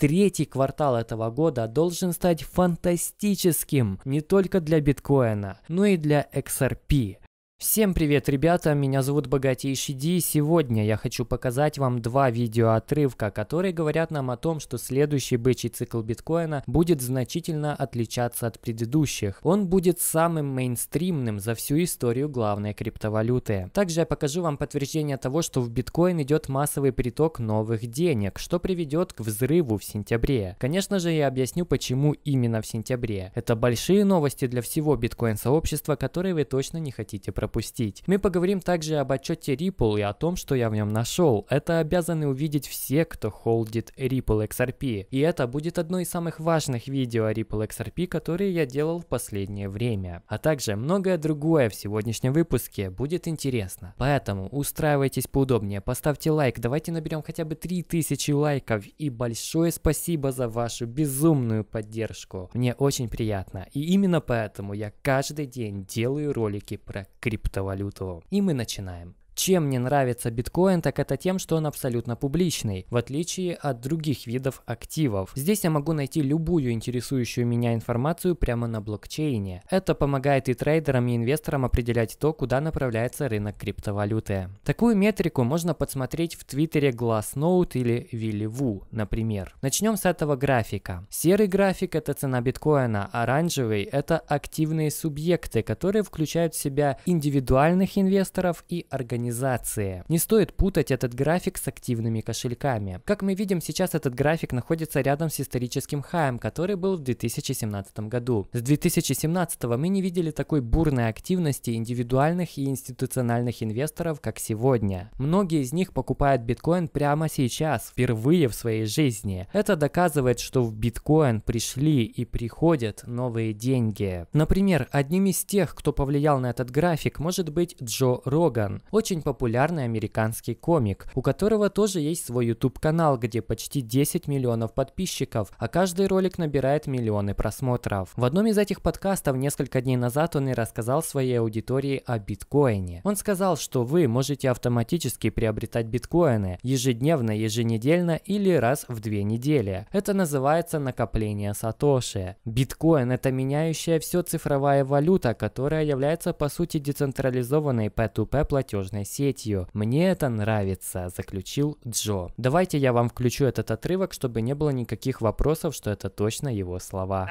Третий квартал этого года должен стать фантастическим не только для биткоина, но и для XRP. Всем привет, ребята! Меня зовут Богатейший Ди, и сегодня я хочу показать вам два видеоотрывка, которые говорят нам о том, что следующий бычий цикл биткоина будет значительно отличаться от предыдущих. Он будет самым мейнстримным за всю историю главной криптовалюты. Также я покажу вам подтверждение того, что в биткоин идет массовый приток новых денег, что приведет к взрыву в сентябре. Конечно же, я объясню, почему именно в сентябре. Это большие новости для всего биткоин-сообщества, которые вы точно не хотите пропустить пропустить. Мы поговорим также об отчете Ripple и о том, что я в нем нашел. Это обязаны увидеть все, кто холдит Ripple XRP. И это будет одно из самых важных видео о Ripple XRP, которые я делал в последнее время. А также многое другое в сегодняшнем выпуске будет интересно. Поэтому устраивайтесь поудобнее, поставьте лайк, давайте наберем хотя бы 3000 лайков и большое спасибо за вашу безумную поддержку. Мне очень приятно. И именно поэтому я каждый день делаю ролики про крипто криптовалюту. И мы начинаем. Чем мне нравится биткоин, так это тем, что он абсолютно публичный, в отличие от других видов активов. Здесь я могу найти любую интересующую меня информацию прямо на блокчейне. Это помогает и трейдерам, и инвесторам определять то, куда направляется рынок криптовалюты. Такую метрику можно подсмотреть в твиттере Glassnode или Willivu, например. Начнем с этого графика. Серый график – это цена биткоина, а оранжевый – это активные субъекты, которые включают в себя индивидуальных инвесторов и организаций организации. Не стоит путать этот график с активными кошельками. Как мы видим, сейчас этот график находится рядом с историческим хаем, который был в 2017 году. С 2017 мы не видели такой бурной активности индивидуальных и институциональных инвесторов, как сегодня. Многие из них покупают биткоин прямо сейчас, впервые в своей жизни. Это доказывает, что в биткоин пришли и приходят новые деньги. Например, одним из тех, кто повлиял на этот график, может быть Джо Роган. Очень очень популярный американский комик, у которого тоже есть свой YouTube-канал, где почти 10 миллионов подписчиков, а каждый ролик набирает миллионы просмотров. В одном из этих подкастов несколько дней назад он и рассказал своей аудитории о биткоине. Он сказал, что вы можете автоматически приобретать биткоины ежедневно, еженедельно или раз в две недели. Это называется накопление сатоши. Биткоин – это меняющая все цифровая валюта, которая является по сути децентрализованной P2P платежной социальной сетью. Мне это нравится, заключил Джо. Давайте я вам включу этот отрывок, чтобы не было никаких вопросов, что это точно его слова.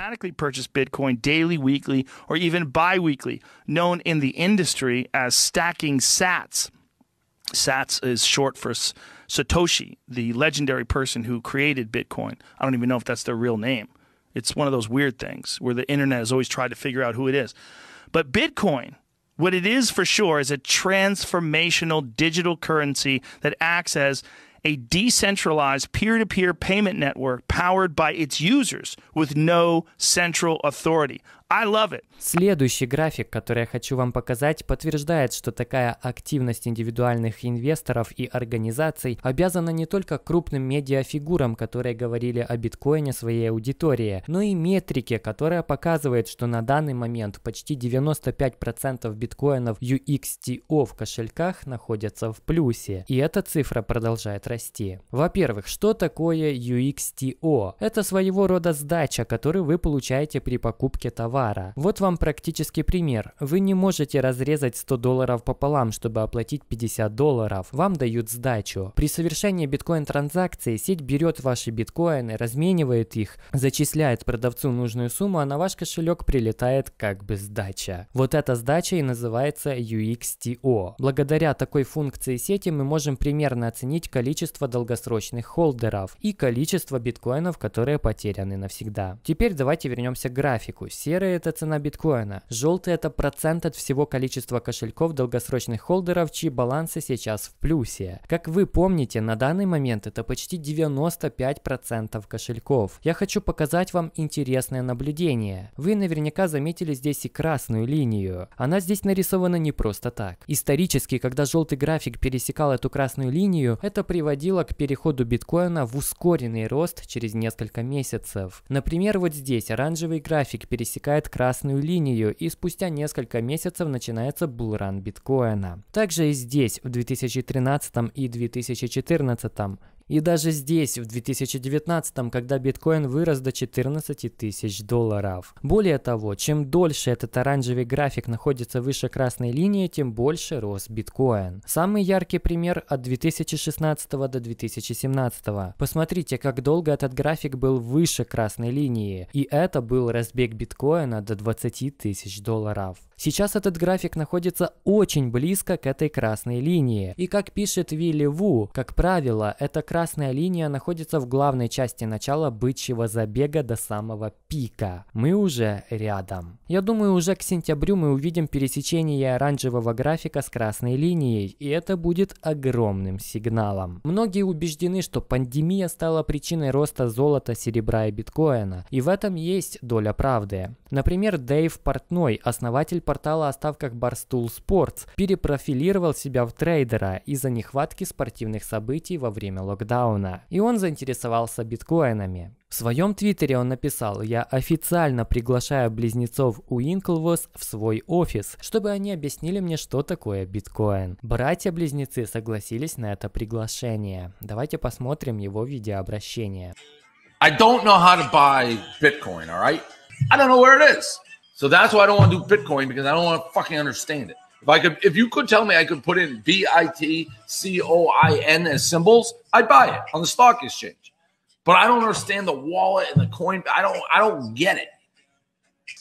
Bitcoin daily, weekly, or even bi-weekly, known in the industry as stacking sats. Sats is short for Satoshi, the legendary person who created Bitcoin. I don't even know if that's their real name. It's one of those weird things where the internet has always tried to figure out who it is. But Bitcoin – What it is for sure is a transformational digital currency that acts as a decentralized peer to peer payment network powered by its users with no central authority. I love it. Следующий график, который я хочу вам показать, подтверждает, что такая активность индивидуальных инвесторов и организаций обязана не только крупным медиафигурам, которые говорили о биткоине своей аудитории, но и метрике, которая показывает, что на данный момент почти 95% биткоинов UXTO в кошельках находятся в плюсе, и эта цифра продолжает расти. Во-первых, что такое UXTO? Это своего рода сдача, которую вы получаете при покупке товара товара. Вот вам практический пример. Вы не можете разрезать 100 долларов пополам, чтобы оплатить 50 долларов. Вам дают сдачу. При совершении биткоин-транзакции сеть берет ваши биткоины, разменивает их, зачисляет продавцу нужную сумму, а на ваш кошелек прилетает как бы сдача. Вот эта сдача и называется UXTO. Благодаря такой функции сети мы можем примерно оценить количество долгосрочных холдеров и количество биткоинов, которые потеряны навсегда. Теперь давайте вернемся к графику. Серые Серая – это цена биткоина. Желтый – это процент от всего количества кошельков долгосрочных холдеров, чьи балансы сейчас в плюсе. Как вы помните, на данный момент это почти 95% кошельков. Я хочу показать вам интересное наблюдение. Вы наверняка заметили здесь и красную линию. Она здесь нарисована не просто так. Исторически, когда желтый график пересекал эту красную линию, это приводило к переходу биткоина в ускоренный рост через несколько месяцев. Например, вот здесь оранжевый график пересекает пересекает красную линию и спустя несколько месяцев начинается булран биткоина. Также и здесь в 2013 и 2014 и даже здесь, в 2019, когда биткоин вырос до 14 тысяч долларов. Более того, чем дольше этот оранжевый график находится выше красной линии, тем больше рос биткоин. Самый яркий пример от 2016 до 2017. Посмотрите, как долго этот график был выше красной линии. И это был разбег биткоина до 20 тысяч долларов. Сейчас этот график находится очень близко к этой красной линии. И как пишет Вилли Ву, как правило, это красная красная линия находится в главной части начала бычьего забега до самого пика. Мы уже рядом. Я думаю, уже к сентябрю мы увидим пересечение оранжевого графика с красной линией, и это будет огромным сигналом. Многие убеждены, что пандемия стала причиной роста золота, серебра и биткоина, и в этом есть доля правды. Например, Дэйв Портной, основатель портала о ставках Barstool Sports, перепрофилировал себя в трейдера из-за нехватки спортивных событий во время локдауна. Маркдауна, и он заинтересовался биткоинами. В своем твиттере он написал «Я официально приглашаю близнецов Уинклвос в свой офис, чтобы они объяснили мне, что такое биткоин». Братья-близнецы согласились на это приглашение. Давайте посмотрим его видеообращение. I don't know how to buy Bitcoin, all right? I don't know where it is. So that's why I don't want to do Bitcoin because I don't want to fucking understand it. If I could, if you could tell me I could put in B I T C O I N as symbols, I'd buy it on the stock exchange. But I don't understand the wallet and the coin. I don't. I don't get it.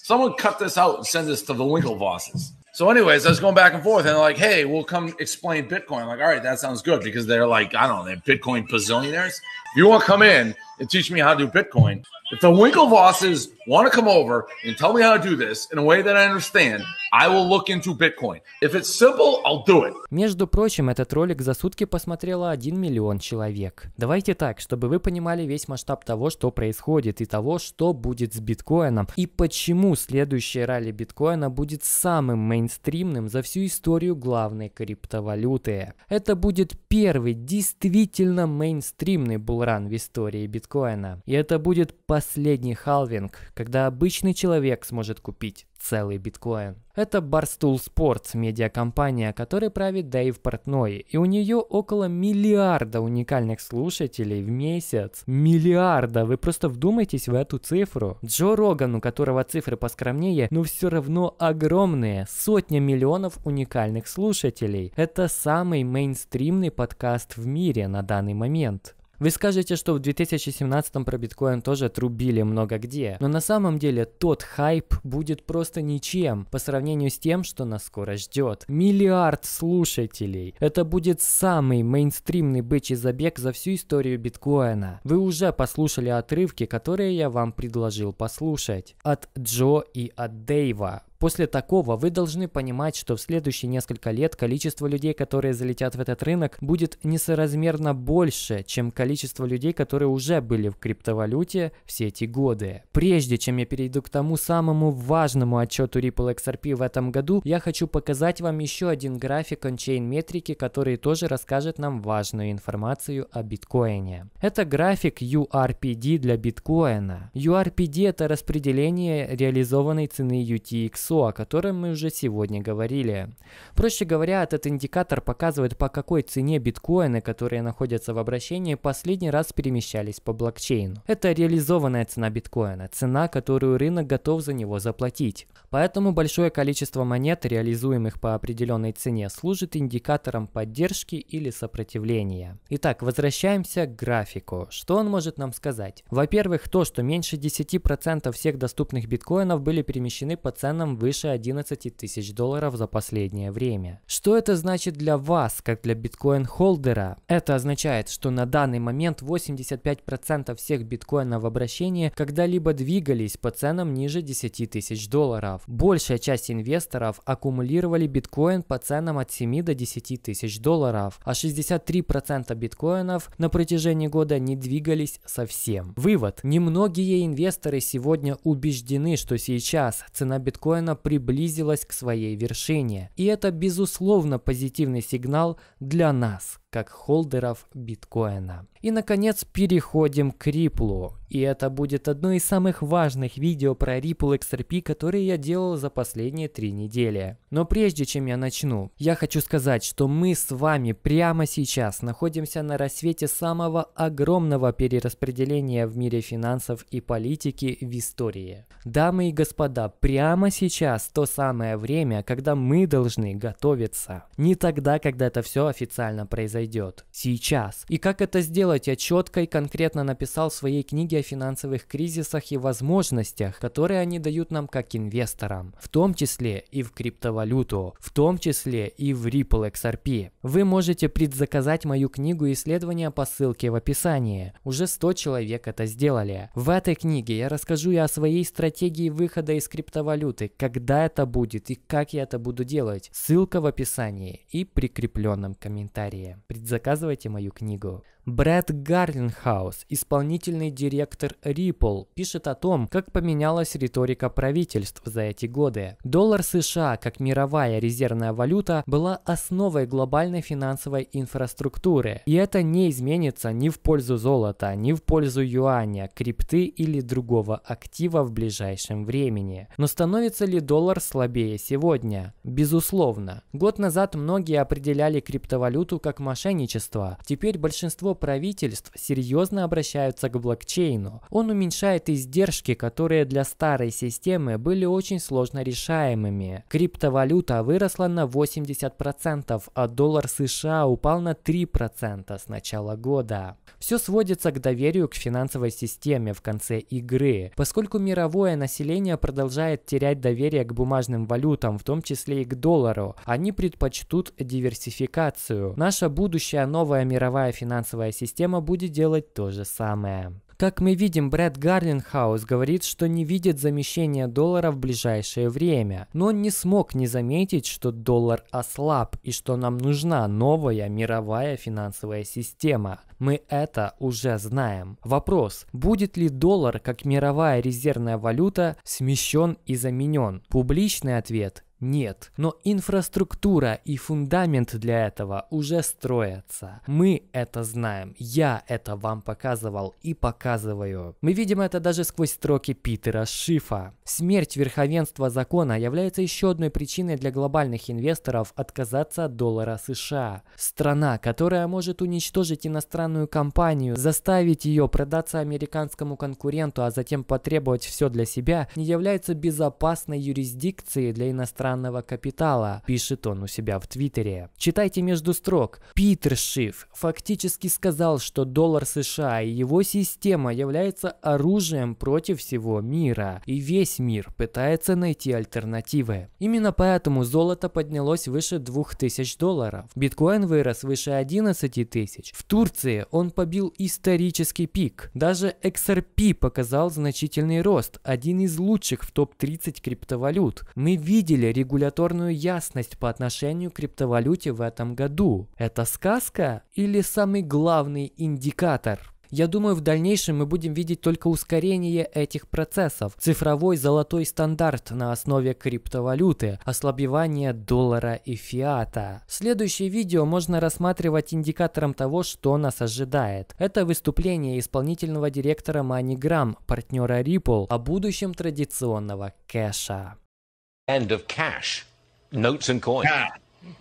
Someone cut this out and send this to the Winklevosses. So, anyways, I was going back and forth, and they're like, "Hey, we'll come explain Bitcoin." I'm like, all right, that sounds good because they're like, I don't know, they're Bitcoin bazillionaires. you want to come in, and teach me how to do Bitcoin. If the Winklevosses want to come over and tell me how to do this in a way that I understand, I will look into Bitcoin. If it's simple, I'll do it. Между прочим, этот ролик за сутки посмотрело 1 миллион человек. Давайте так, чтобы вы понимали весь масштаб того, что происходит и того, что будет с биткоином и почему следующее ралли биткоина будет самым мейнстримным за всю историю главной криптовалюты. Это будет первый действительно мейнстримный булран в истории биткоина биткоина. И это будет последний халвинг, когда обычный человек сможет купить целый биткоин. Это Barstool Sports, медиакомпания, которой правит Дэйв Портной, и у нее около миллиарда уникальных слушателей в месяц. Миллиарда! Вы просто вдумайтесь в эту цифру. Джо Роган, у которого цифры поскромнее, но все равно огромные. Сотня миллионов уникальных слушателей. Это самый мейнстримный подкаст в мире на данный момент. Вы скажете, что в 2017 про биткоин тоже трубили много где, но на самом деле тот хайп будет просто ничем по сравнению с тем, что нас скоро ждет. Миллиард слушателей. Это будет самый мейнстримный бычий забег за всю историю биткоина. Вы уже послушали отрывки, которые я вам предложил послушать. От Джо и от Дэйва. После такого вы должны понимать, что в следующие несколько лет количество людей, которые залетят в этот рынок, будет несоразмерно больше, чем количество людей, которые уже были в криптовалюте все эти годы. Прежде чем я перейду к тому самому важному отчету Ripple XRP в этом году, я хочу показать вам еще один график ончейн метрики, который тоже расскажет нам важную информацию о биткоине. Это график URPD для биткоина. URPD это распределение реализованной цены UTX. ISO, о котором мы уже сегодня говорили. Проще говоря, этот индикатор показывает, по какой цене биткоины, которые находятся в обращении, последний раз перемещались по блокчейну. Это реализованная цена биткоина, цена, которую рынок готов за него заплатить. Поэтому большое количество монет, реализуемых по определенной цене, служит индикатором поддержки или сопротивления. Итак, возвращаемся к графику. Что он может нам сказать? Во-первых, то, что меньше 10% всех доступных биткоинов были перемещены по ценам выше 11 тысяч долларов за последнее время. Что это значит для вас, как для биткоин-холдера? Это означает, что на данный момент 85% всех биткоинов в обращении когда-либо двигались по ценам ниже 10 тысяч долларов. Большая часть инвесторов аккумулировали биткоин по ценам от 7 до 10 тысяч долларов, а 63% биткоинов на протяжении года не двигались совсем. Вывод. Немногие инвесторы сегодня убеждены, что сейчас цена биткоина значительно приблизилась к своей вершине. И это, безусловно, позитивный сигнал для нас, как холдеров биткоина. И, наконец, переходим к Ripple. И это будет одно из самых важных видео про Ripple XRP, которые я делал за последние три недели. Но прежде чем я начну, я хочу сказать, что мы с вами прямо сейчас находимся на рассвете самого огромного перераспределения в мире финансов и политики в истории. Дамы и господа, прямо сейчас то самое время, когда мы должны готовиться. Не тогда, когда это все официально произойдет произойдет сейчас. И как это сделать, я четко и конкретно написал в своей книге о финансовых кризисах и возможностях, которые они дают нам как инвесторам, в том числе и в криптовалюту, в том числе и в Ripple XRP. Вы можете предзаказать мою книгу исследования по ссылке в описании. Уже 100 человек это сделали. В этой книге я расскажу и о своей стратегии выхода из криптовалюты, когда это будет и как я это буду делать. Ссылка в описании и прикрепленном комментарии предзаказывайте мою книгу. Брэд Гарлинхаус, исполнительный директор Ripple, пишет о том, как поменялась риторика правительств за эти годы. Доллар США, как мировая резервная валюта, была основой глобальной финансовой инфраструктуры. И это не изменится ни в пользу золота, ни в пользу юаня, крипты или другого актива в ближайшем времени. Но становится ли доллар слабее сегодня? Безусловно. Год назад многие определяли криптовалюту как мошенничество. Теперь большинство правительств серьезно обращаются к блокчейну. Он уменьшает издержки, которые для старой системы были очень сложно решаемыми. Криптовалюта выросла на 80%, а доллар США упал на 3% с начала года. Все сводится к доверию к финансовой системе в конце игры, поскольку мировое население продолжает терять доверие к бумажным валютам, в том числе и к доллару. Они предпочтут диверсификацию. Наша будущая новая мировая финансовая новая система будет делать то же самое. Как мы видим, Брэд Гарлинхаус говорит, что не видит замещения доллара в ближайшее время, но он не смог не заметить, что доллар ослаб и что нам нужна новая мировая финансовая система. Мы это уже знаем. Вопрос, будет ли доллар как мировая резервная валюта смещен и заменен? Публичный ответ нет, но инфраструктура и фундамент для этого уже строятся. Мы это знаем, я это вам показывал и показываю. Мы видим это даже сквозь строки Питера Шифа. Смерть верховенства закона является еще одной причиной для глобальных инвесторов отказаться от доллара США. Страна, которая может уничтожить иностранную компанию, заставить ее продаться американскому конкуренту, а затем потребовать все для себя, не является безопасной юрисдикцией для иностранных иностранного капитала, пишет он у себя в Твиттере. Читайте между строк. Питер Шиф фактически сказал, что доллар США и его система является оружием против всего мира, и весь мир пытается найти альтернативы. Именно поэтому золото поднялось выше 2000 долларов, биткоин вырос выше 11 тысяч. В Турции он побил исторический пик. Даже XRP показал значительный рост, один из лучших в топ-30 криптовалют. Мы видели регуляторную ясность по отношению к криптовалюте в этом году. Это сказка или самый главный индикатор? Я думаю, в дальнейшем мы будем видеть только ускорение этих процессов. Цифровой золотой стандарт на основе криптовалюты, ослабевание доллара и фиата. Следующее видео можно рассматривать индикатором того, что нас ожидает. Это выступление исполнительного директора MoneyGram, партнера Ripple, о будущем традиционного кэша. end of cash, notes and coins? Yeah.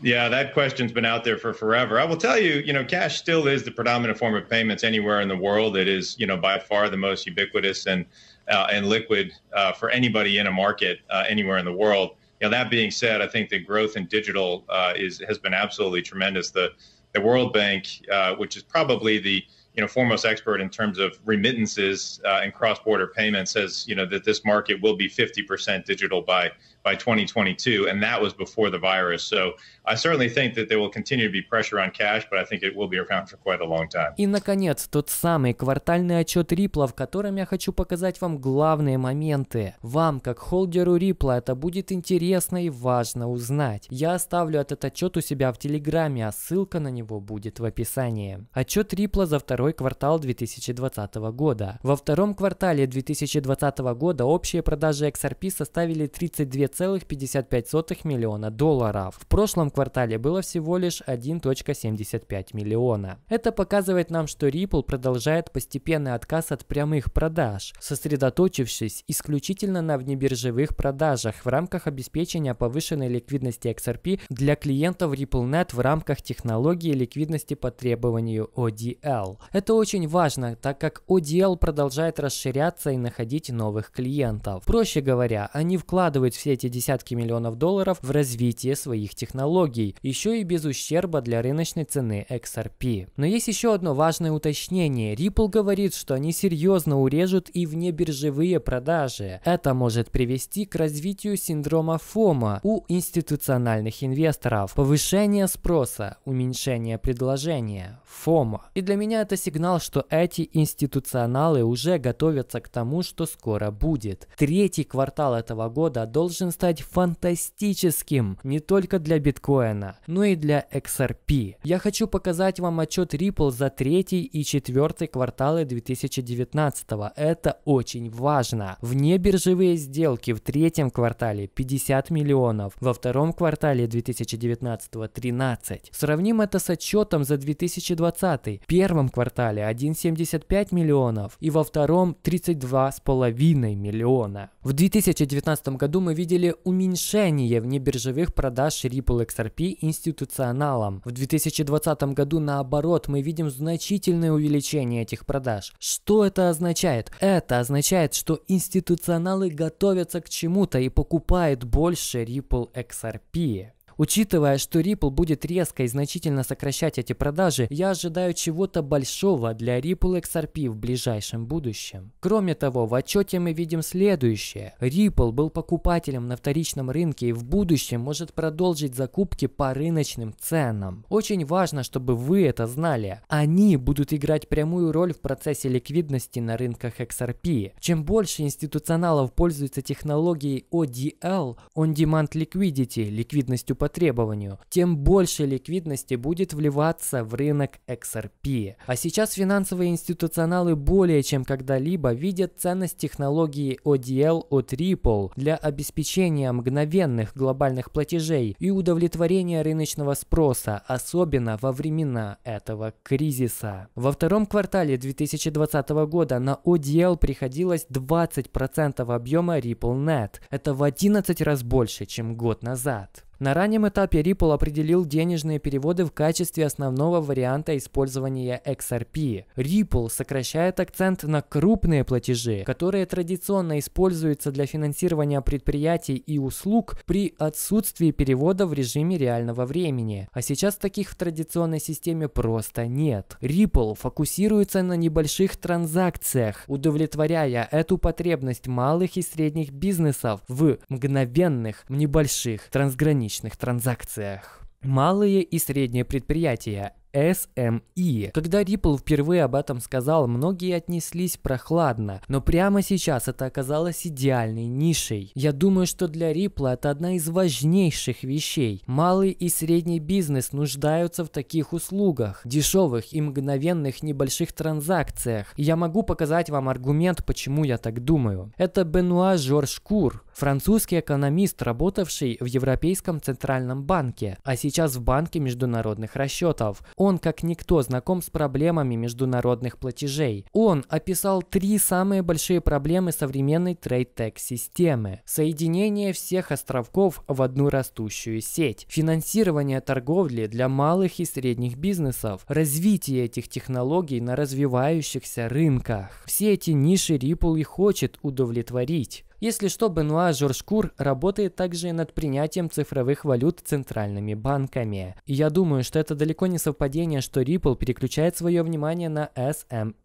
yeah, that question's been out there for forever. I will tell you, you know, cash still is the predominant form of payments anywhere in the world. It is, you know, by far the most ubiquitous and uh, and liquid uh, for anybody in a market uh, anywhere in the world. You know, that being said, I think the growth in digital uh, is has been absolutely tremendous. The the World Bank, uh, which is probably the you know foremost expert in terms of remittances uh, and cross border payments, says you know that this market will be 50% digital by by 2022, and that was before the virus. So I certainly think that there will continue to be pressure on cash, but I think it will be around for quite a long time. И, наконец, тот самый квартальный отчет Ripple, в котором я хочу показать вам главные моменты. Вам, как холдеру Ripple, это будет интересно и важно узнать. Я оставлю этот отчет у себя в Телеграме, а ссылка на него будет в описании. Отчет Ripple за второй квартал 2020 года. Во втором квартале 2020 года общие продажи XRP составили 32 2,55 миллиона долларов. В прошлом квартале было всего лишь 1,75 миллиона. Это показывает нам, что Ripple продолжает постепенный отказ от прямых продаж, сосредоточившись исключительно на внебиржевых продажах в рамках обеспечения повышенной ликвидности XRP для клиентов RippleNet в рамках технологии ликвидности по требованию ODL. Это очень важно, так как ODL продолжает расширяться и находить новых клиентов. Проще говоря, они вкладывают все эти эти десятки миллионов долларов в развитие своих технологий, еще и без ущерба для рыночной цены XRP. Но есть еще одно важное уточнение. Ripple говорит, что они серьезно урежут и внебиржевые продажи. Это может привести к развитию синдрома ФОМа у институциональных инвесторов. Повышение спроса, уменьшение предложения, ФОМа. И для меня это сигнал, что эти институционалы уже готовятся к тому, что скоро будет. Третий квартал этого года должен должен стать фантастическим не только для биткоина, но и для XRP. Я хочу показать вам отчет Ripple за третий и четвертый кварталы 2019. Это очень важно. Вне биржевые сделки в третьем квартале 50 миллионов, во втором квартале 2019 13. Сравним это с отчетом за 2020. В первом квартале 1,75 миллионов и во втором 32,5 миллиона. В 2019 году мы видели увидели уменьшение внебиржевых продаж Ripple XRP институционалам. В 2020 году, наоборот, мы видим значительное увеличение этих продаж. Что это означает? Это означает, что институционалы готовятся к чему-то и покупают больше Ripple XRP. Учитывая, что Ripple будет резко и значительно сокращать эти продажи, я ожидаю чего-то большого для Ripple XRP в ближайшем будущем. Кроме того, в отчете мы видим следующее. Ripple был покупателем на вторичном рынке и в будущем может продолжить закупки по рыночным ценам. Очень важно, чтобы вы это знали. Они будут играть прямую роль в процессе ликвидности на рынках XRP. Чем больше институционалов пользуются технологией ODL, On Demand Liquidity, ликвидностью по требованию, тем больше ликвидности будет вливаться в рынок XRP. А сейчас финансовые институционалы более чем когда-либо видят ценность технологии ODL от Ripple для обеспечения мгновенных глобальных платежей и удовлетворения рыночного спроса, особенно во времена этого кризиса. Во втором квартале 2020 года на ODL приходилось 20% объема RippleNet. Это в 11 раз больше, чем год назад. На раннем этапе Ripple определил денежные переводы в качестве основного варианта использования XRP. Ripple сокращает акцент на крупные платежи, которые традиционно используются для финансирования предприятий и услуг при отсутствии перевода в режиме реального времени. А сейчас таких в традиционной системе просто нет. Ripple фокусируется на небольших транзакциях, удовлетворяя эту потребность малых и средних бизнесов в мгновенных, небольших трансграничных заграничных транзакциях. Малые и средние предприятия SME. Когда Ripple впервые об этом сказал, многие отнеслись прохладно, но прямо сейчас это оказалось идеальной нишей. Я думаю, что для Ripple это одна из важнейших вещей. Малый и средний бизнес нуждаются в таких услугах, дешевых и мгновенных небольших транзакциях. И я могу показать вам аргумент, почему я так думаю. Это Бенуа Жорж Кур, французский экономист, работавший в Европейском центральном банке, а сейчас в Банке международных расчетов. Он, как никто, знаком с проблемами международных платежей. Он описал три самые большие проблемы современной трейд-тек-системы. Соединение всех островков в одну растущую сеть, финансирование торговли для малых и средних бизнесов, развитие этих технологий на развивающихся рынках. Все эти ниши Ripple и хочет удовлетворить. Если что, Бенуа Жоржкур работает также над принятием цифровых валют центральными банками. И я думаю, что это далеко не совпадение, что Ripple переключает свое внимание на SME. Эм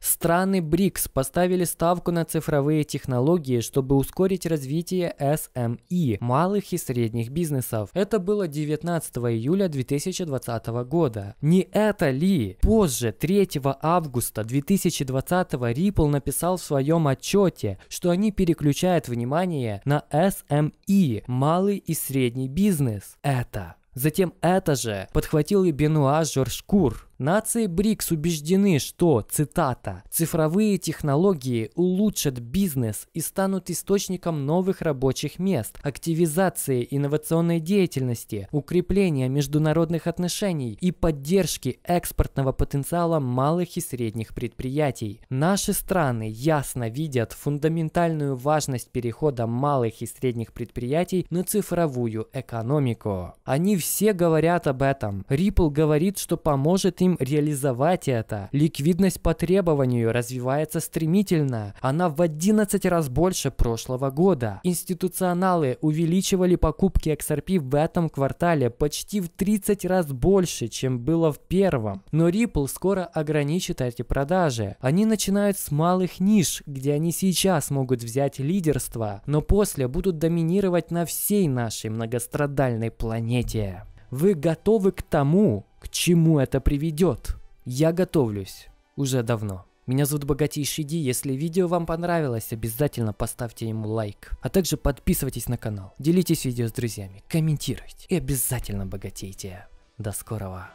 Страны БРИКС поставили ставку на цифровые технологии, чтобы ускорить развитие SME, эм малых и средних бизнесов. Это было 19 июля 2020 года. Не это ли? Позже, 3 августа 2020 Ripple написал в своем отчете, что они переключают переключает внимание на SME эм – малый и средний бизнес. Это Затем это же подхватил и Бенуа Жоржкур, Нации БРИКС убеждены, что, цитата, «цифровые технологии улучшат бизнес и станут источником новых рабочих мест, активизации инновационной деятельности, укрепления международных отношений и поддержки экспортного потенциала малых и средних предприятий». Наши страны ясно видят фундаментальную важность перехода малых и средних предприятий на цифровую экономику. Они все говорят об этом. Ripple говорит, что поможет им ним реализовать это. Ликвидность по требованию развивается стремительно. Она в 11 раз больше прошлого года. Институционалы увеличивали покупки XRP в этом квартале почти в 30 раз больше, чем было в первом. Но Ripple скоро ограничит эти продажи. Они начинают с малых ниш, где они сейчас могут взять лидерство, но после будут доминировать на всей нашей многострадальной планете. Вы готовы к тому, к чему это приведет. Я готовлюсь уже давно. Меня зовут Богатейший Ди, если видео вам понравилось, обязательно поставьте ему лайк. А также подписывайтесь на канал, делитесь видео с друзьями, комментируйте и обязательно богатейте. До скорого!